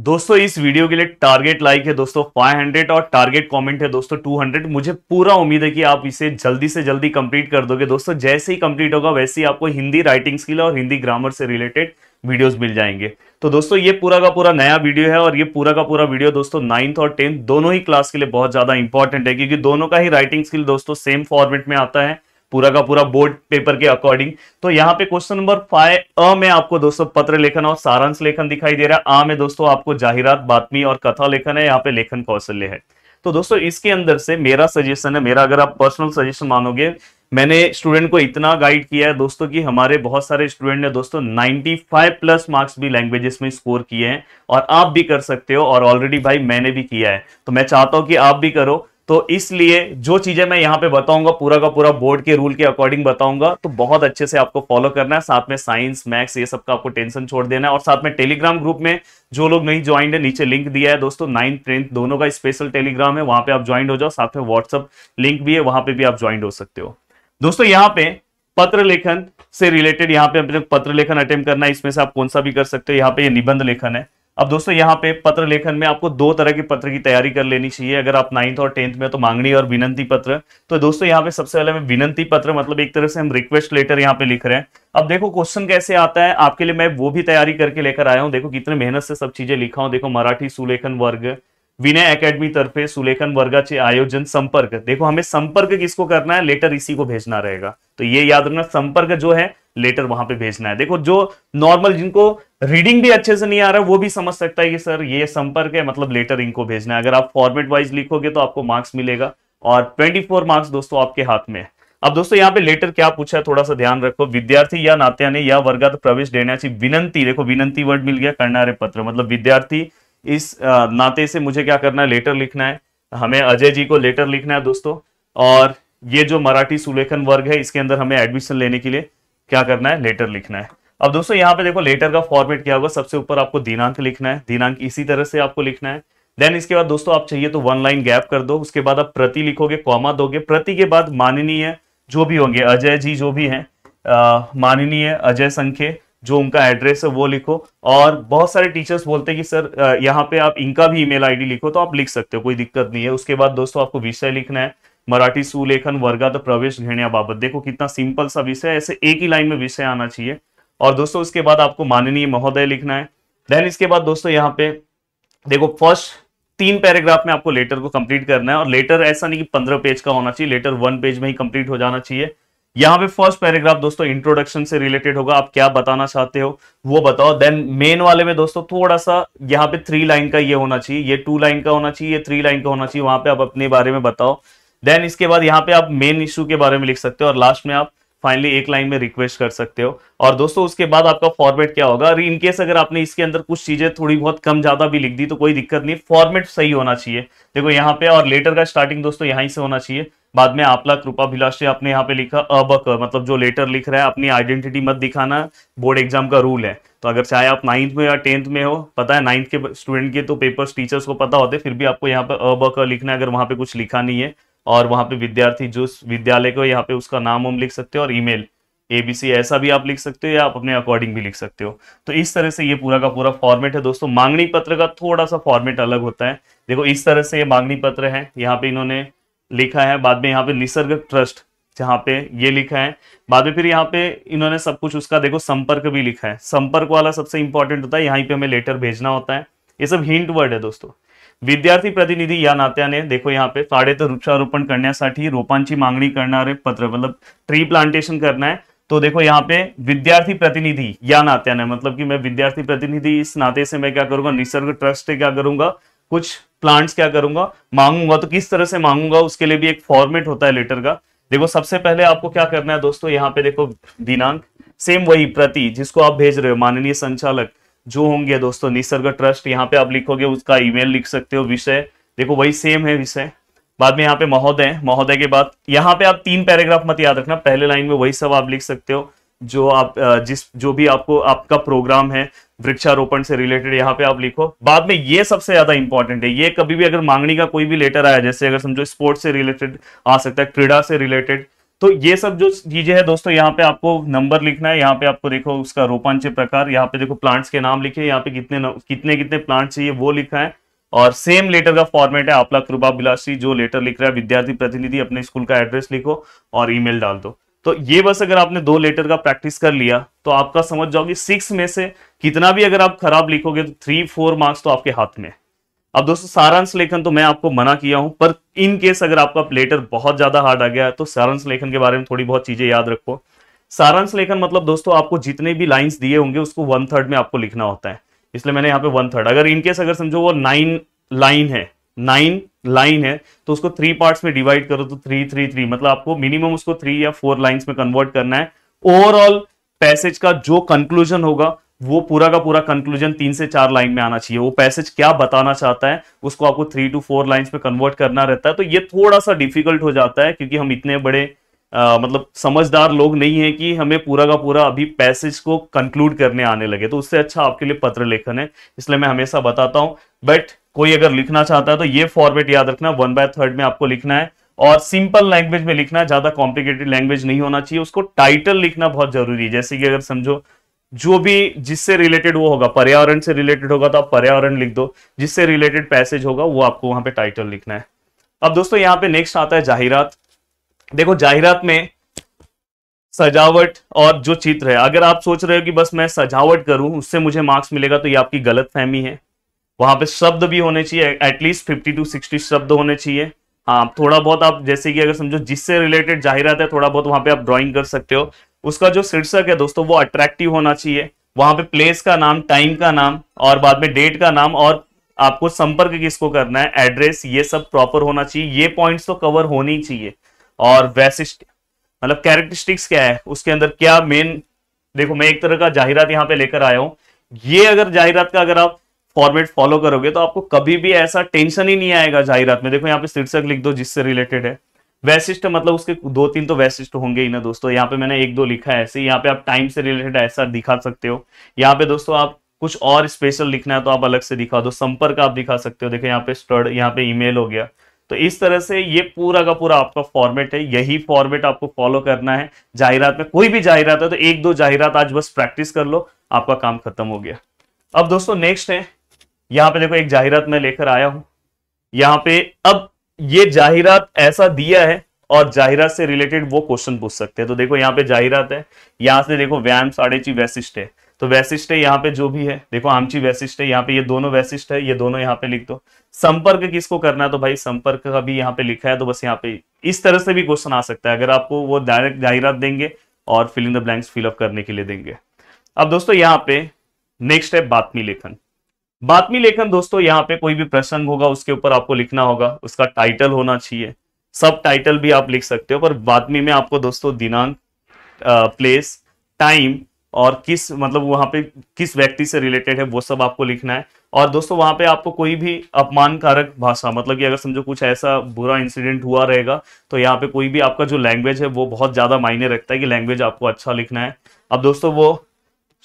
दोस्तों इस वीडियो के लिए टारगेट लाइक है दोस्तों 500 और टारगेट कमेंट है दोस्तों 200 मुझे पूरा उम्मीद है कि आप इसे जल्दी से जल्दी कंप्लीट कर दोगे दोस्तों जैसे ही कंप्लीट होगा वैसे ही आपको हिंदी राइटिंग स्किल और हिंदी ग्रामर से रिलेटेड वीडियोस मिल जाएंगे तो दोस्तों ये पूरा का पूरा नया वीडियो है और ये पूरा का पूरा वीडियो दोस्तों नाइन्थ और टेंथ दोनों ही क्लास के लिए बहुत ज्यादा इंपॉर्टेंट है क्योंकि दोनों का ही राइटिंग स्किल दोस्तों सेम फॉर्मेट में आता है पूरा का पूरा बोर्ड पेपर के अकॉर्डिंग तो यहाँ पे क्वेश्चन नंबर फाइव अ में आपको दोस्तों पत्र लेखन और सारांश लेखन दिखाई दे रहा है आ में दोस्तों आपको जाहिरात बातमी और कथा लेखन है यहाँ पे लेखन कौशल्य है तो दोस्तों इसके अंदर से मेरा सजेशन है मेरा अगर आप पर्सनल सजेशन मानोगे मैंने स्टूडेंट को इतना गाइड किया है दोस्तों कि हमारे बहुत सारे स्टूडेंट ने दोस्तों 95 प्लस मार्क्स भी लैंग्वेजेस में स्कोर किए हैं और आप भी कर सकते हो और ऑलरेडी भाई मैंने भी किया है तो मैं चाहता हूं कि आप भी करो तो इसलिए जो चीजें मैं यहाँ पे बताऊंगा पूरा का पूरा बोर्ड के रूल के अकॉर्डिंग बताऊंगा तो बहुत अच्छे से आपको फॉलो करना है साथ में साइंस मैथ्स ये सब का आपको टेंशन छोड़ देना है और साथ में टेलीग्राम ग्रुप में जो लोग नहीं ज्वाइंड है नीचे लिंक दिया है दोस्तों नाइन टेंथ दोनों का स्पेशल टेलीग्राम है वहां पे आप ज्वाइंट हो जाओ साथ में व्हाट्सअप लिंक भी है वहां पर भी आप ज्वाइंट हो सकते हो दोस्तों यहाँ पे पत्र लेखन से रिलेटेड यहाँ पे पत्र लेखन अटेम्प करना है इसमें से आप कौन सा भी कर सकते हो यहाँ पे निबंध लेखन है अब दोस्तों यहाँ पे पत्र लेखन में आपको दो तरह के पत्र की तैयारी कर लेनी चाहिए अगर आप नाइन्थ और टेंथ में तो मांगनी और विनंती पत्र तो दोस्तों यहाँ पे सबसे पहले मैं विनंती पत्र मतलब एक तरह से हम रिक्वेस्ट लेटर यहाँ पे लिख रहे हैं अब देखो क्वेश्चन कैसे आता है आपके लिए मैं वो भी तैयारी करके लेकर आया हूँ देखो कितने मेहनत से सब चीजें लिखा हूँ देखो मराठी सुलेखन वर्ग विनय एकेडमी तरफे सुलेखन के आयोजन संपर्क देखो हमें संपर्क किसको करना है लेटर इसी को भेजना रहेगा तो ये याद रखना संपर्क जो है लेटर वहां पे भेजना है देखो जो नॉर्मल जिनको रीडिंग भी अच्छे से नहीं आ रहा वो भी समझ सकता है कि सर ये संपर्क है मतलब लेटर इनको भेजना है अगर आप फॉर्मेट वाइज लिखोगे तो आपको मार्क्स मिलेगा और ट्वेंटी मार्क्स दोस्तों आपके हाथ में है अब दोस्तों यहाँ पे लेटर क्या पूछा है थोड़ा सा ध्यान रखो विद्यार्थी या नात्या ने या वर्गत प्रवेश चाहिए विनंती देखो विनंती वर्ड मिल गया करना पत्र मतलब विद्यार्थी इस नाते से मुझे क्या करना है लेटर लिखना है हमें अजय जी को लेटर लिखना है दोस्तों और ये जो मराठी सुलेखन वर्ग है इसके अंदर हमें एडमिशन लेने के लिए क्या करना है लेटर लिखना है अब दोस्तों यहाँ पे देखो लेटर का फॉर्मेट क्या होगा सबसे ऊपर आपको दिनांक लिखना है दिनांक इसी तरह से आपको लिखना है देन इसके बाद दोस्तों आप चाहिए तो वन लाइन गैप कर दो उसके बाद आप प्रति लिखोगे कॉमा दोगे प्रति के बाद माननीय जो भी होंगे अजय जी जो भी हैं माननीय अजय संख्य जो उनका एड्रेस है वो लिखो और बहुत सारे टीचर्स बोलते हैं कि सर यहाँ पे आप इनका भी ईमेल आईडी लिखो तो आप लिख सकते हो कोई दिक्कत नहीं है उसके बाद दोस्तों आपको विषय लिखना है मराठी सुलेखन वर्गा तो प्रवेश बाबत देखो कितना सिंपल सा विषय है ऐसे एक ही लाइन में विषय आना चाहिए और दोस्तों उसके बाद आपको माननीय महोदय लिखना है देन इसके बाद दोस्तों यहाँ पे देखो फर्स्ट तीन पैराग्राफ में आपको लेटर को कंप्लीट करना है और लेटर ऐसा नहीं कि पंद्रह पेज का होना चाहिए लेटर वन पेज में ही कंप्लीट हो जाना चाहिए यहाँ पे फर्स्ट पैराग्राफ दोस्तों इंट्रोडक्शन से रिलेटेड होगा आप क्या बताना चाहते हो वो बताओ देन मेन वाले में दोस्तों थोड़ा सा यहाँ पे थ्री लाइन का ये होना चाहिए ये टू लाइन का होना चाहिए ये थ्री लाइन का होना चाहिए वहां पे आप अपने बारे में बताओ देन इसके बाद यहाँ पे आप मेन इश्यू के बारे में लिख सकते हो और लास्ट में आप फाइनली एक लाइन में रिक्वेस्ट कर सकते हो और दोस्तों उसके बाद आपका फॉर्मेट क्या होगा और इनकेस अगर आपने इसके अंदर कुछ चीजें थोड़ी बहुत कम ज्यादा भी लिख दी तो कोई दिक्कत नहीं फॉर्मेट सही होना चाहिए देखो यहाँ पे और लेटर का स्टार्टिंग दोस्तों यहाँ से होना चाहिए बाद में आपला कृपा भिलाष आपने यहाँ पे लिखा अब मतलब जो लेटर लिख रहा है अपनी आइडेंटिटी मत दिखाना बोर्ड एग्जाम का रूल है तो अगर चाहे आप नाइन्थ में या टेंथ में हो पता है नाइन्थ के स्टूडेंट के तो पेपर्स टीचर्स को पता होते फिर भी आपको यहाँ पे अब लिखना है अगर वहां पे कुछ लिखा नहीं है और वहां पे विद्यार्थी जो विद्यालय को यहाँ पे उसका नाम हम लिख सकते हो और ईमेल एबीसी ऐसा भी आप लिख सकते हो या आप अपने अकॉर्डिंग भी लिख सकते हो तो इस तरह से ये पूरा का पूरा फॉर्मेट है दोस्तों मांगनी पत्र का थोड़ा सा फॉर्मेट अलग होता है देखो इस तरह से ये मांगनी पत्र है यहाँ पे इन्होंने लिखा है बाद में यहाँ पे निसर्ग ट्रस्ट जहाँ पे ये लिखा है बाद में फिर यहाँ पे इन्होंने सब कुछ उसका देखो संपर्क भी लिखा है संपर्क वाला सबसे इंपॉर्टेंट होता है यहाँ पे हमें लेटर भेजना होता है ये सब हिंट वर्ड है दोस्तों विद्यार्थी प्रतिनिधि या नात्याने देखो यहाँ पे तो वृक्षारोपण की मांग करना है पत्र मतलब ट्री प्लांटेशन करना है तो देखो यहाँ पे विद्यार्थी प्रतिनिधि या नात्याने मतलब कि मैं विद्यार्थी प्रतिनिधि इस नाते से मैं क्या करूंगा निसर्ग ट्रस्ट क्या करूंगा कुछ प्लांट्स क्या करूंगा मांगूंगा तो किस तरह से मांगूंगा उसके लिए भी एक फॉर्मेट होता है लेटर का देखो सबसे पहले आपको क्या करना है दोस्तों यहाँ पे देखो दिनांक सेम वही प्रति जिसको आप भेज रहे हो माननीय संचालक जो होंगे दोस्तों निसर्ग ट्रस्ट यहाँ पे आप लिखोगे उसका ईमेल लिख सकते हो विषय देखो वही सेम है विषय बाद में यहाँ पे महोदय महोदय के बाद यहाँ पे आप तीन पैराग्राफ मत याद रखना पहले लाइन में वही सब आप लिख सकते हो जो आप जिस जो भी आपको आपका प्रोग्राम है वृक्षारोपण से रिलेटेड यहाँ पे आप लिखो बाद में ये सबसे ज्यादा इंपॉर्टेंट है ये कभी भी अगर मांगनी का कोई भी लेटर आया जैसे अगर समझो स्पोर्ट्स से रिलेटेड आ सकता है क्रीडा से रिलेटेड तो ये सब जो चीजें है दोस्तों यहाँ पे आपको नंबर लिखना है यहाँ पे आपको देखो उसका रोपांच प्रकार यहाँ पे देखो प्लांट्स के नाम लिखे यहाँ पे कितने कितने कितने प्लांट्स चाहिए वो लिखा है और सेम लेटर का फॉर्मेट है आपला कृपा बिलासी जो लेटर लिख रहा है विद्यार्थी प्रतिनिधि अपने स्कूल का एड्रेस लिखो और ईमेल डाल दो तो ये बस अगर आपने दो लेटर का प्रैक्टिस कर लिया तो आपका समझ जाओगे सिक्स में से कितना भी अगर आप खराब लिखोगे तो थ्री फोर मार्क्स तो आपके हाथ में है अब दोस्तों सारांश लेखन तो मैं आपको मना किया हूं पर इन केस अगर आपका प्लेटर बहुत ज्यादा हार्ड आ गया है तो सारांश लेखन के बारे में थोड़ी बहुत चीजें याद रखो सारांश लेखन मतलब दोस्तों आपको जितने भी लाइंस दिए होंगे उसको वन थर्ड में आपको लिखना होता है इसलिए मैंने यहाँ पे वन थर्ड अगर इनकेस अगर समझो वो नाइन लाइन है नाइन लाइन है तो उसको थ्री पार्ट में डिवाइड करो तो थ्री थ्री थ्री मतलब आपको मिनिमम उसको थ्री या फोर लाइन्स में कन्वर्ट करना है ओवरऑल पैसेज का जो कंक्लूजन होगा वो पूरा का पूरा कंक्लूजन तीन से चार लाइन में आना चाहिए वो पैसेज क्या बताना चाहता है उसको आपको थ्री टू फोर लाइन्स में कन्वर्ट करना रहता है तो ये थोड़ा सा डिफिकल्ट हो जाता है क्योंकि हम इतने बड़े आ, मतलब समझदार लोग नहीं है कि हमें पूरा का पूरा अभी पैसेज को कंक्लूड करने आने लगे तो उससे अच्छा आपके लिए पत्र लेखन है इसलिए मैं हमेशा बताता हूँ बट कोई अगर लिखना चाहता है तो ये फॉर्मेट याद रखना वन बाय थर्ड में आपको लिखना है और सिंपल लैंग्वेज में लिखना ज्यादा कॉम्प्लिकेटेड लैंग्वेज नहीं होना चाहिए उसको टाइटल लिखना बहुत जरूरी है जैसे कि अगर समझो जो भी जिससे रिलेटेड वो होगा पर्यावरण से रिलेटेड होगा तो आप पर्यावरण लिख दो जिससे रिलेटेड पैसेज होगा वो आपको वहां पे टाइटल लिखना है अब दोस्तों यहाँ पे नेक्स्ट आता है जाहिरात देखो जाहिरात में सजावट और जो चित्र है अगर आप सोच रहे हो कि बस मैं सजावट करूं उससे मुझे मार्क्स मिलेगा तो ये आपकी गलत फहमी है वहां पे शब्द भी होने चाहिए एटलीस्ट फिफ्टी टू सिक्सटी शब्द होने चाहिए हाँ थोड़ा बहुत आप जैसे कि अगर समझो जिससे रिलेटेड जाहिरात है थोड़ा बहुत वहां पे आप ड्राइंग कर सकते हो उसका जो शीर्षक है दोस्तों वो अट्रैक्टिव होना चाहिए वहां पे प्लेस का नाम टाइम का नाम और बाद में डेट का नाम और आपको संपर्क किसको करना है एड्रेस ये सब प्रॉपर होना चाहिए ये पॉइंट्स तो कवर होनी ही चाहिए और वैशिष्ट मतलब कैरेक्टरिस्टिक्स क्या है उसके अंदर क्या मेन देखो मैं एक तरह का जाहिरत यहाँ पे लेकर आया हूँ ये अगर जाहिरत का अगर आप फॉर्मेट फॉलो करोगे तो आपको कभी भी ऐसा टेंशन ही नहीं आएगा जाहिरत में देखो यहाँ पे शीर्षक लिख दो जिससे रिलेटेड है वैशिष्ट मतलब उसके दो तीन तो वैशिष्ट होंगे ही ना दोस्तों यहाँ पे मैंने एक दो लिखा है ऐसे यहाँ पे आप टाइम से रिलेटेड ऐसा दिखा सकते हो यहाँ पे दोस्तों आप कुछ और स्पेशल लिखना है तो आप अलग से दिखा दो संपर्क आप दिखा सकते हो देखो यहाँ पे स्टड यहाँ पे ईमेल हो गया तो इस तरह से ये पूरा का पूरा आपका फॉर्मेट है यही फॉर्मेट आपको फॉलो करना है जाहिरात में कोई भी जाहिरात है तो एक दो जाहिरात आज बस प्रैक्टिस कर लो आपका काम खत्म हो गया अब दोस्तों नेक्स्ट है यहाँ पे देखो एक जाहिरात में लेकर आया हूं यहाँ पे अब ये जाहिरात ऐसा दिया है और जाहिरात से रिलेटेड वो क्वेश्चन पूछ सकते हैं तो देखो यहाँ पे जाहिरात है यहाँ से देखो व्यायाम ची वैशिष्ट है तो वैशिष्ट है यहाँ पे जो भी है देखो आमची वैशिष्ट है यहाँ पे ये दोनों वैशिष्ट है ये दोनों यहाँ पे लिख दो संपर्क किसको करना है तो भाई संपर्क का भी यहाँ पे लिखा है तो बस यहाँ पे इस तरह से भी क्वेश्चन आ सकता है अगर आपको वो डायरेक्ट जाहिरात देंगे और फिलिंग द ब्लैंक्स फिलअप करने के लिए देंगे अब दोस्तों यहाँ पे नेक्स्ट है बातमी लेखन बातमी लेखन दोस्तों यहाँ पे कोई भी प्रसंग होगा उसके ऊपर आपको लिखना होगा उसका टाइटल होना चाहिए सब टाइटल भी आप लिख सकते हो पर बातमी में आपको दोस्तों दिनांक प्लेस टाइम और किस मतलब वहां पे किस व्यक्ति से रिलेटेड है वो सब आपको लिखना है और दोस्तों वहां पे आपको कोई भी अपमानकारक भाषा मतलब कि अगर समझो कुछ ऐसा बुरा इंसिडेंट हुआ रहेगा तो यहाँ पे कोई भी आपका जो लैंग्वेज है वो बहुत ज्यादा मायने रखता है कि लैंग्वेज आपको अच्छा लिखना है अब दोस्तों वो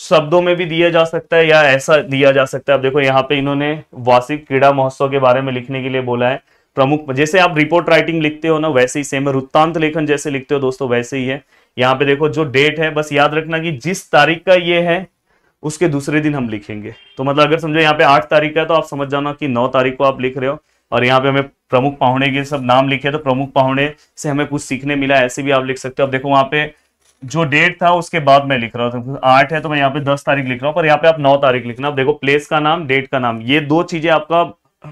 शब्दों में भी दिया जा सकता है या ऐसा दिया जा सकता है अब देखो यहाँ पे इन्होंने वार्षिक क्रीड़ा महोत्सव के बारे में लिखने के लिए बोला है प्रमुख जैसे आप रिपोर्ट राइटिंग लिखते हो ना वैसे ही सेम है वृत्तांत लेखन जैसे लिखते हो दोस्तों वैसे ही है यहाँ पे देखो जो डेट है बस याद रखना कि जिस तारीख का ये है उसके दूसरे दिन हम लिखेंगे तो मतलब अगर समझो यहाँ पे आठ तारीख का है तो आप समझ जाना कि नौ तारीख को आप लिख रहे हो और यहाँ पे हमें प्रमुख पाहुणे के सब नाम लिखे तो प्रमुख पाहुणे से हमें कुछ सीखने मिला ऐसे भी आप लिख सकते हो अब देखो वहाँ पे जो डेट था उसके बाद मैं लिख रहा था तो आठ है तो मैं यहाँ पे दस तारीख लिख रहा हूँ पर यहाँ पे आप नौ तारीख लिखना आप देखो प्लेस का नाम डेट का नाम ये दो चीजें आपका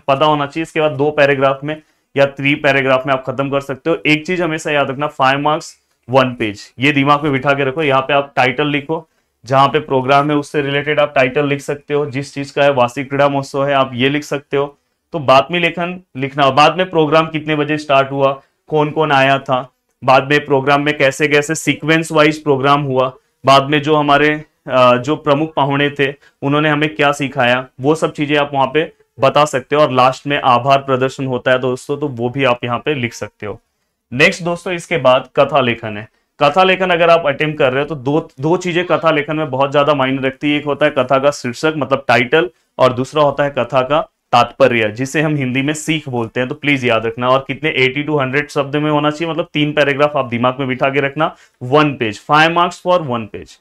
पता होना चाहिए इसके बाद दो पैराग्राफ में या थ्री पैराग्राफ में आप खत्म कर सकते हो एक चीज हमेशा याद रखना फाइव मार्क्स वन पेज ये दिमाग में बिठा के रखो यहाँ पे आप टाइटल लिखो जहां पे प्रोग्राम है उससे रिलेटेड आप टाइटल लिख सकते हो जिस चीज का है वार्षिक क्रीड़ा महोत्सव है आप ये लिख सकते हो तो बाद में लेखन लिखना बाद में प्रोग्राम कितने बजे स्टार्ट हुआ कौन कौन आया था बाद में प्रोग्राम में कैसे कैसे सीक्वेंस वाइज प्रोग्राम हुआ बाद में जो हमारे जो प्रमुख पाहुणे थे उन्होंने हमें क्या सिखाया वो सब चीजें आप वहां पे बता सकते हो और लास्ट में आभार प्रदर्शन होता है दोस्तों तो वो भी आप यहाँ पे लिख सकते हो नेक्स्ट दोस्तों इसके बाद कथा लेखन है कथा लेखन अगर आप अटेम्प कर रहे हो तो दो दो चीजें कथा लेखन में बहुत ज्यादा मायने रखती है एक होता है कथा का शीर्षक मतलब टाइटल और दूसरा होता है कथा का तात्पर्य जिसे हम हिंदी में सीख बोलते हैं तो प्लीज याद रखना और कितने 80 टू 100 शब्द में होना चाहिए मतलब तीन पैराग्राफ आप दिमाग में बिठा के रखना one page five marks for one page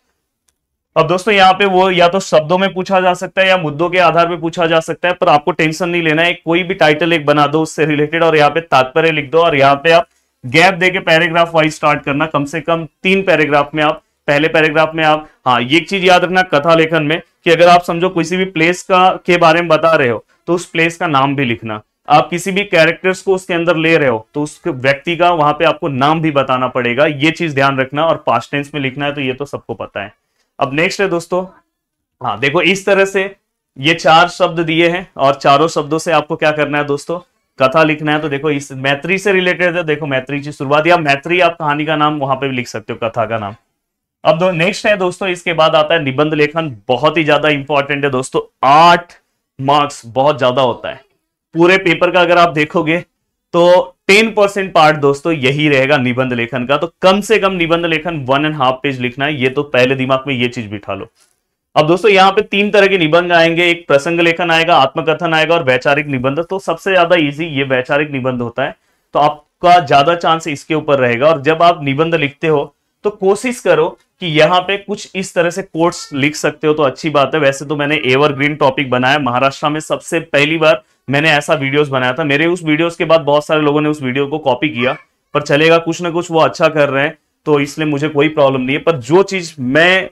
अब दोस्तों यहाँ पे वो या तो शब्दों में पूछा जा सकता है या मुद्दों के आधार पे पूछा जा सकता है पर आपको टेंशन नहीं लेना है कोई भी टाइटल एक बना दो उससे रिलेटेड और यहाँ पे तात्पर्य लिख दो और यहाँ पे आप गैप देके पैराग्राफ वाइज स्टार्ट करना कम से कम तीन पैराग्राफ में आप पहले पैराग्राफ में आप हाँ ये चीज याद रखना कथा लेखन में कि अगर आप समझो किसी भी प्लेस का के बारे में बता रहे हो तो उस प्लेस का नाम भी लिखना आप किसी भी कैरेक्टर्स को उसके अंदर ले रहे हो तो उस व्यक्ति का वहां पे आपको नाम भी बताना पड़ेगा ये चीज ध्यान रखना और पास्ट टेंस में लिखना है तो ये तो सबको पता है अब नेक्स्ट है दोस्तों हाँ देखो इस तरह से ये चार शब्द दिए हैं और चारों शब्दों से आपको क्या करना है दोस्तों कथा लिखना है तो देखो इस मैत्री से रिलेटेड है देखो मैत्री की शुरुआत या मैत्री आप कहानी का नाम वहां पर भी लिख सकते हो कथा का नाम अब दो नेक्स्ट है दोस्तों इसके बाद आता है निबंध लेखन बहुत ही ज्यादा इंपॉर्टेंट है दोस्तों आठ मार्क्स बहुत ज्यादा होता है पूरे पेपर का अगर आप देखोगे तो टेन परसेंट पार्ट दोस्तों यही रहेगा निबंध लेखन का तो कम से कम निबंध लेखन वन एंड हाफ पेज लिखना है ये तो पहले दिमाग में ये चीज बिठा लो अब दोस्तों यहाँ पे तीन तरह के निबंध आएंगे एक प्रसंग लेखन आएगा आत्मकथन आएगा और वैचारिक निबंध तो सबसे ज्यादा इजी ये वैचारिक निबंध होता है तो आपका ज्यादा चांस इसके ऊपर रहेगा और जब आप निबंध लिखते हो तो कोशिश करो कि यहाँ पे कुछ इस तरह से कोर्ट्स लिख सकते हो तो अच्छी बात है वैसे तो मैंने एवरग्रीन टॉपिक बनाया महाराष्ट्र में सबसे पहली बार मैंने ऐसा वीडियोस बनाया था मेरे उस वीडियोस के बाद बहुत सारे लोगों ने उस वीडियो को कॉपी किया पर चलेगा कुछ ना कुछ वो अच्छा कर रहे हैं तो इसलिए मुझे कोई प्रॉब्लम नहीं है पर जो चीज मैं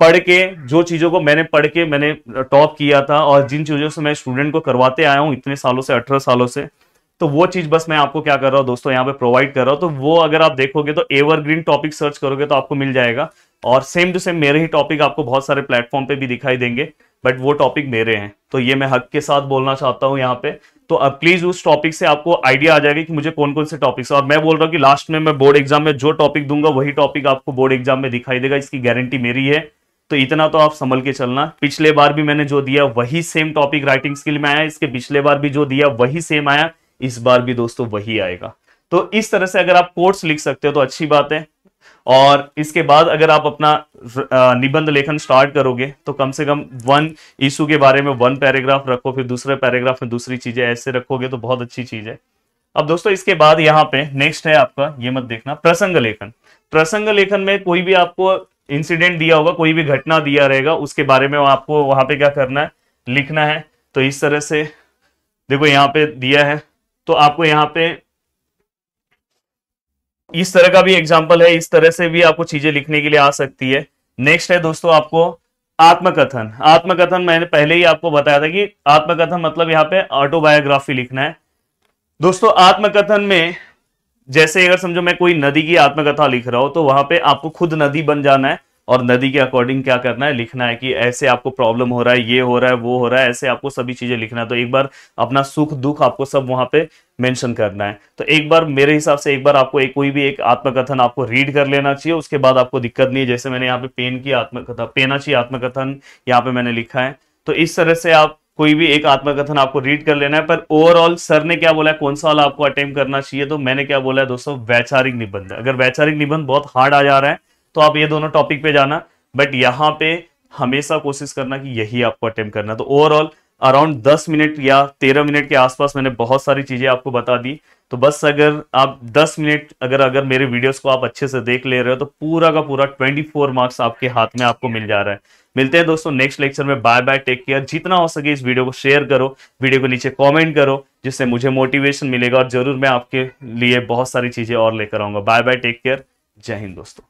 पढ़ के जो चीजों को मैंने पढ़ के मैंने टॉप किया था और जिन चीजों से मैं स्टूडेंट को करवाते आया हूँ इतने सालों से अठारह सालों से तो वो चीज बस मैं आपको क्या कर रहा हूँ दोस्तों यहाँ पे प्रोवाइड कर रहा हूँ तो वो अगर आप देखोगे तो एवरग्रीन टॉपिक सर्च करोगे तो आपको मिल जाएगा और सेम टू सेम मेरे ही टॉपिक आपको बहुत सारे प्लेटफॉर्म पे भी दिखाई देंगे बट वो टॉपिक मेरे हैं तो ये मैं हक के साथ बोलना चाहता हूँ यहाँ पे तो अब प्लीज उस टॉपिक से आपको आइडिया आ जाएगा कि मुझे कौन कौन से टॉपिक्स और मैं बोल रहा हूँ कि लास्ट में मैं बोर्ड एग्जाम में जो टॉपिक दूंगा वही टॉपिक आपको बोर्ड एग्जाम में दिखाई देगा इसकी गारंटी मेरी है तो इतना तो आप संभल के चलना पिछले बार भी मैंने जो दिया वही सेम टॉपिक राइटिंग के लिए आया इसके पिछले बार भी जो दिया वही सेम आया इस बार भी दोस्तों वही आएगा तो इस तरह से अगर आप कोर्ट्स लिख सकते हो तो अच्छी बात है और इसके बाद अगर आप अपना निबंध लेखन स्टार्ट करोगे तो कम से कम वन इशू के बारे में वन पैराग्राफ रखो फिर दूसरे पैराग्राफ में दूसरी चीजें ऐसे रखोगे तो बहुत अच्छी चीज है अब दोस्तों इसके बाद यहाँ पे नेक्स्ट है आपका ये मत देखना प्रसंग लेखन प्रसंग लेखन में कोई भी आपको इंसिडेंट दिया होगा कोई भी घटना दिया रहेगा उसके बारे में आपको वहां पे क्या करना है लिखना है तो इस तरह से देखो यहाँ पे दिया है तो आपको यहां पे इस तरह का भी एग्जाम्पल है इस तरह से भी आपको चीजें लिखने के लिए आ सकती है नेक्स्ट है दोस्तों आपको आत्मकथन आत्मकथन मैंने पहले ही आपको बताया था कि आत्मकथन मतलब यहां पे ऑटोबायोग्राफी लिखना है दोस्तों आत्मकथन में जैसे अगर समझो मैं कोई नदी की आत्मकथा लिख रहा हूं तो वहां पे आपको खुद नदी बन जाना है और नदी के अकॉर्डिंग क्या करना है लिखना है कि ऐसे आपको प्रॉब्लम हो रहा है ये हो रहा है वो हो रहा है ऐसे आपको सभी चीजें लिखना है तो एक बार अपना सुख दुख आपको सब वहां पे मेंशन करना है तो एक बार मेरे हिसाब से एक बार आपको एक कोई भी एक आत्मकथन आपको रीड कर लेना चाहिए उसके बाद आपको दिक्कत नहीं है जैसे मैंने यहाँ पे पेन की आत्मकथा पेना चाहिए आत्मकथन यहाँ पे मैंने लिखा है तो इस तरह से आप कोई भी एक आत्मकथन आपको रीड कर लेना है पर ओवरऑल सर ने क्या बोला है कौन सा वाला आपको अटेम्प करना चाहिए तो मैंने क्या बोला है दोस्तों वैचारिक निबंध अगर वैचारिक निबंध बहुत हार्ड आ जा रहा है तो आप ये दोनों टॉपिक पे जाना बट यहाँ पे हमेशा कोशिश करना कि यही आपको अटेम्प्ट करना तो ओवरऑल अराउंड दस मिनट या तेरह मिनट के आसपास मैंने बहुत सारी चीजें आपको बता दी तो बस अगर आप दस मिनट अगर अगर मेरे वीडियोस को आप अच्छे से देख ले रहे हो तो पूरा का पूरा ट्वेंटी फोर मार्क्स आपके हाथ में आपको मिल जा रहा है मिलते हैं दोस्तों नेक्स्ट लेक्चर में बाय बाय टेक केयर जितना हो सके इस वीडियो को शेयर करो वीडियो को नीचे कॉमेंट करो जिससे मुझे मोटिवेशन मिलेगा और जरूर मैं आपके लिए बहुत सारी चीजें और लेकर आऊंगा बाय बाय टेक केयर जय हिंद दोस्तों